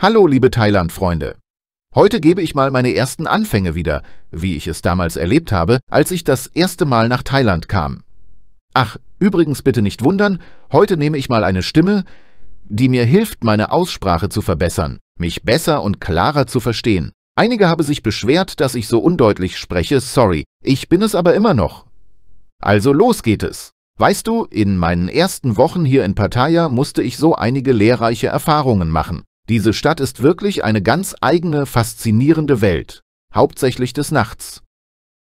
Hallo, liebe Thailand-Freunde! Heute gebe ich mal meine ersten Anfänge wieder, wie ich es damals erlebt habe, als ich das erste Mal nach Thailand kam. Ach, übrigens bitte nicht wundern, heute nehme ich mal eine Stimme, die mir hilft, meine Aussprache zu verbessern, mich besser und klarer zu verstehen. Einige haben sich beschwert, dass ich so undeutlich spreche, sorry, ich bin es aber immer noch. Also los geht es! Weißt du, in meinen ersten Wochen hier in Pattaya musste ich so einige lehrreiche Erfahrungen machen. Diese Stadt ist wirklich eine ganz eigene, faszinierende Welt, hauptsächlich des Nachts.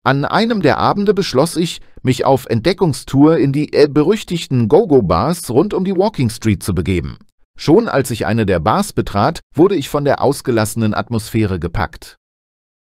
An einem der Abende beschloss ich, mich auf Entdeckungstour in die äh, berüchtigten Go-Go-Bars rund um die Walking Street zu begeben. Schon als ich eine der Bars betrat, wurde ich von der ausgelassenen Atmosphäre gepackt.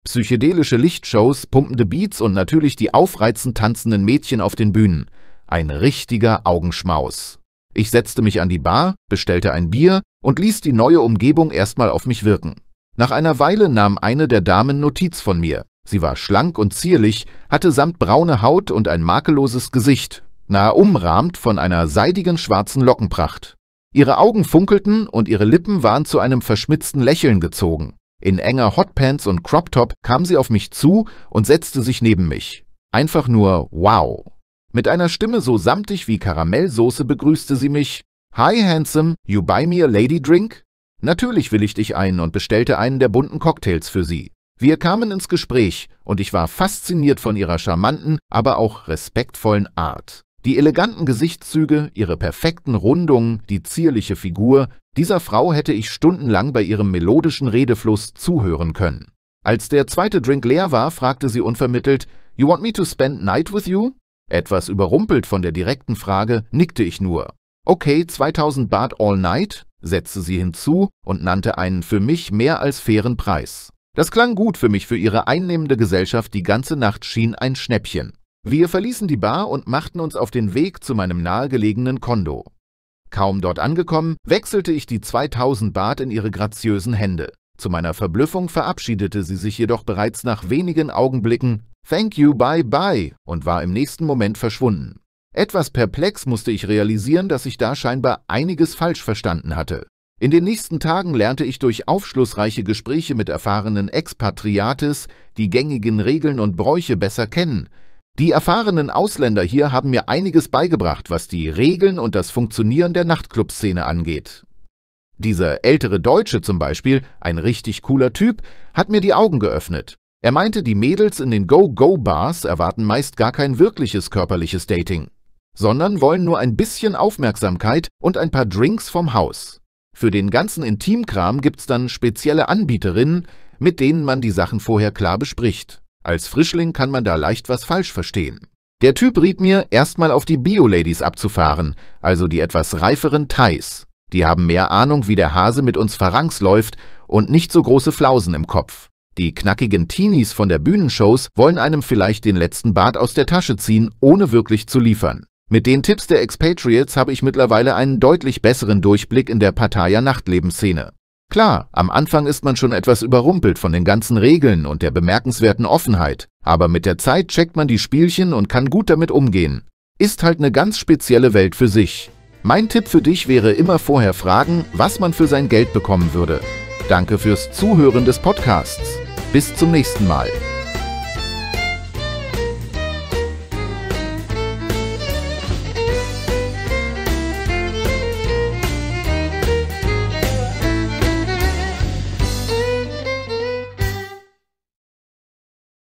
Psychedelische Lichtshows, pumpende Beats und natürlich die aufreizend tanzenden Mädchen auf den Bühnen. Ein richtiger Augenschmaus. Ich setzte mich an die Bar, bestellte ein Bier und ließ die neue Umgebung erstmal auf mich wirken. Nach einer Weile nahm eine der Damen Notiz von mir. Sie war schlank und zierlich, hatte samt braune Haut und ein makelloses Gesicht, nahe umrahmt von einer seidigen schwarzen Lockenpracht. Ihre Augen funkelten und ihre Lippen waren zu einem verschmitzten Lächeln gezogen. In enger Hotpants und Crop Top kam sie auf mich zu und setzte sich neben mich. Einfach nur wow. Mit einer Stimme so samtig wie Karamellsoße begrüßte sie mich. Hi, Handsome, you buy me a lady drink? Natürlich willigte ich ein und bestellte einen der bunten Cocktails für sie. Wir kamen ins Gespräch und ich war fasziniert von ihrer charmanten, aber auch respektvollen Art. Die eleganten Gesichtszüge, ihre perfekten Rundungen, die zierliche Figur, dieser Frau hätte ich stundenlang bei ihrem melodischen Redefluss zuhören können. Als der zweite Drink leer war, fragte sie unvermittelt, You want me to spend night with you? Etwas überrumpelt von der direkten Frage nickte ich nur. Okay, 2000 Baht all night, setzte sie hinzu und nannte einen für mich mehr als fairen Preis. Das klang gut für mich, für ihre einnehmende Gesellschaft die ganze Nacht schien ein Schnäppchen. Wir verließen die Bar und machten uns auf den Weg zu meinem nahegelegenen Kondo. Kaum dort angekommen, wechselte ich die 2000 Baht in ihre graziösen Hände. Zu meiner Verblüffung verabschiedete sie sich jedoch bereits nach wenigen Augenblicken Thank you, bye bye und war im nächsten Moment verschwunden. Etwas perplex musste ich realisieren, dass ich da scheinbar einiges falsch verstanden hatte. In den nächsten Tagen lernte ich durch aufschlussreiche Gespräche mit erfahrenen Expatriates die gängigen Regeln und Bräuche besser kennen. Die erfahrenen Ausländer hier haben mir einiges beigebracht, was die Regeln und das Funktionieren der Nachtclubszene angeht. Dieser ältere Deutsche zum Beispiel, ein richtig cooler Typ, hat mir die Augen geöffnet. Er meinte, die Mädels in den Go-Go-Bars erwarten meist gar kein wirkliches körperliches Dating, sondern wollen nur ein bisschen Aufmerksamkeit und ein paar Drinks vom Haus. Für den ganzen Intimkram gibt's dann spezielle Anbieterinnen, mit denen man die Sachen vorher klar bespricht. Als Frischling kann man da leicht was falsch verstehen. Der Typ riet mir, erstmal auf die Bio-Ladies abzufahren, also die etwas reiferen Thais. Die haben mehr Ahnung, wie der Hase mit uns verrangs läuft und nicht so große Flausen im Kopf. Die knackigen Teenies von der Bühnenshows wollen einem vielleicht den letzten Bart aus der Tasche ziehen, ohne wirklich zu liefern. Mit den Tipps der Expatriates habe ich mittlerweile einen deutlich besseren Durchblick in der Pattaya Nachtlebensszene. Klar, am Anfang ist man schon etwas überrumpelt von den ganzen Regeln und der bemerkenswerten Offenheit, aber mit der Zeit checkt man die Spielchen und kann gut damit umgehen. Ist halt eine ganz spezielle Welt für sich. Mein Tipp für dich wäre immer vorher fragen, was man für sein Geld bekommen würde. Danke fürs Zuhören des Podcasts. Bis zum nächsten Mal.